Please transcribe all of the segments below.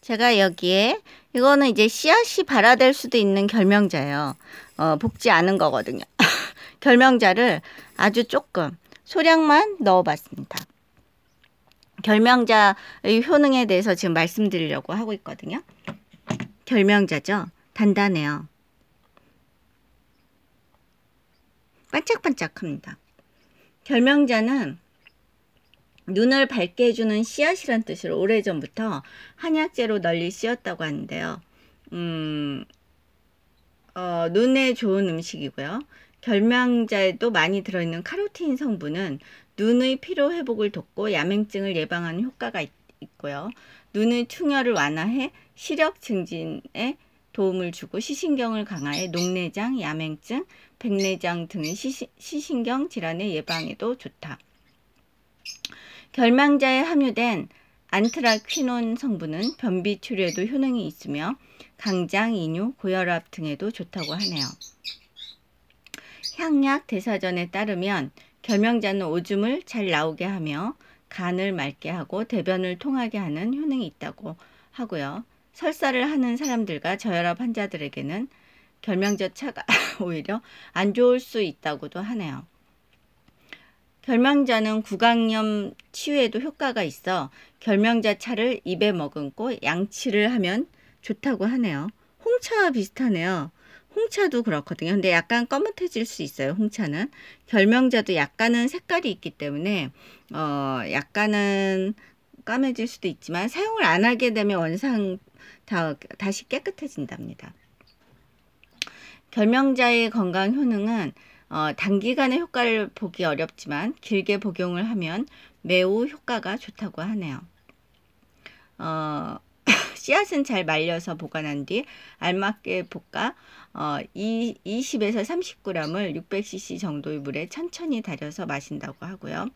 제가 여기에 이거는 이제 씨앗이 발화될 수도 있는 결명자예요. 어, 볶지 않은 거거든요. 결명자를 아주 조금 소량만 넣어봤습니다. 결명자의 효능에 대해서 지금 말씀드리려고 하고 있거든요. 결명자죠. 단단해요. 반짝반짝합니다. 결명자는 눈을 밝게 해주는 씨앗이란 뜻으로 오래전부터 한약재로 널리 쓰였다고 하는데요. 음, 어, 눈에 좋은 음식이고요. 결명자에도 많이 들어있는 카로틴 성분은 눈의 피로 회복을 돕고 야맹증을 예방하는 효과가 있, 고요 눈의 충혈을 완화해 시력 증진에 도움을 주고 시신경을 강화해 녹내장, 야맹증, 백내장 등의 시, 시신경 질환의 예방에도 좋다. 결망자에 함유된 안트라퀴논 성분은 변비 치료에도 효능이 있으며 강장, 이뇨, 고혈압 등에도 좋다고 하네요. 향약 대사전에 따르면 결명자는 오줌을 잘 나오게 하며 간을 맑게 하고 대변을 통하게 하는 효능이 있다고 하고요. 설사를 하는 사람들과 저혈압 환자들에게는 결명자 차가 오히려 안 좋을 수 있다고도 하네요. 결명자는 구강염 치유에도 효과가 있어 결명자 차를 입에 머금고 양치를 하면 좋다고 하네요. 홍차와 비슷하네요. 홍차도 그렇거든요. 근데 약간 검은해질 수 있어요. 홍차는 결명자도 약간은 색깔이 있기 때문에 어 약간은 까매질 수도 있지만 사용을 안 하게 되면 원상 다, 다시 깨끗해진답니다. 결명자의 건강 효능은 어, 단기간의 효과를 보기 어렵지만 길게 복용을 하면 매우 효과가 좋다고 하네요. 어, 씨앗은 잘 말려서 보관한 뒤 알맞게 볶아 어, 20에서 30g을 600cc 정도의 물에 천천히 달여서 마신다고 하고요.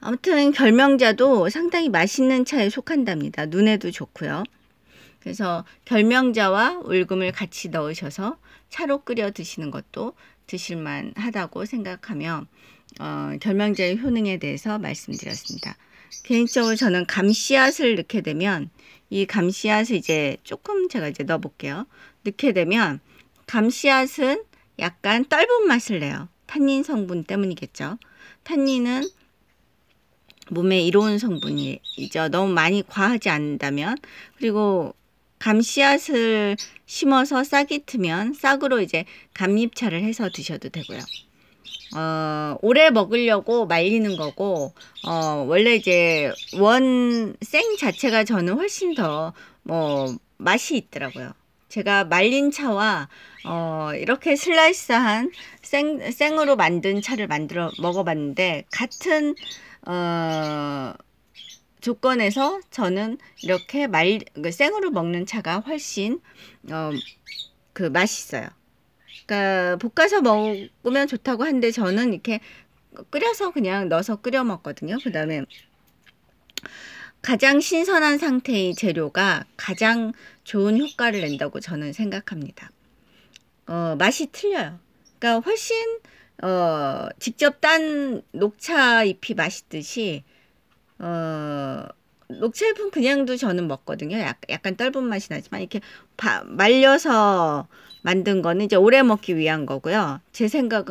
아무튼 결명자도 상당히 맛있는 차에 속한답니다. 눈에도 좋고요. 그래서 결명자와 울금을 같이 넣으셔서 차로 끓여 드시는 것도 드실만 하다고 생각하며 어, 결명자의 효능에 대해서 말씀드렸습니다. 개인적으로 저는 감씨앗을 넣게 되면 이 감씨앗을 이제 조금 제가 이제 넣어볼게요. 넣게 되면 감씨앗은 약간 떫은 맛을 내요. 탄닌 성분 때문이겠죠. 탄닌은 몸에 이로운 성분이죠. 너무 많이 과하지 않는다면 그리고 감씨앗을 심어서 싹이 트면 싹으로 이제 감잎차를 해서 드셔도 되고요. 어, 오래 먹으려고 말리는 거고, 어, 원래 이제 원 생 자체가 저는 훨씬 더 뭐 맛이 있더라고요. 제가 말린 차와 어, 이렇게 슬라이스한 생, 생으로 만든 차를 만들어 먹어봤는데 같은 어, 조건에서 저는 이렇게 말 그 생으로 먹는 차가 훨씬 어, 그 맛있어요. 그러니까 볶아서 먹으면 좋다고 한데 저는 이렇게 끓여서 그냥 넣어서 끓여 먹거든요. 그다음에 가장 신선한 상태의 재료가 가장 좋은 효과를 낸다고 저는 생각합니다. 어, 맛이 틀려요. 그러니까 훨씬 어, 직접 딴 녹차 잎이 맛있듯이 어, 녹차잎은 그냥도 저는 먹거든요. 약간, 약간 떫은 맛이 나지만 이렇게 바, 말려서 만든 거는 이제 오래 먹기 위한 거고요. 제 생각은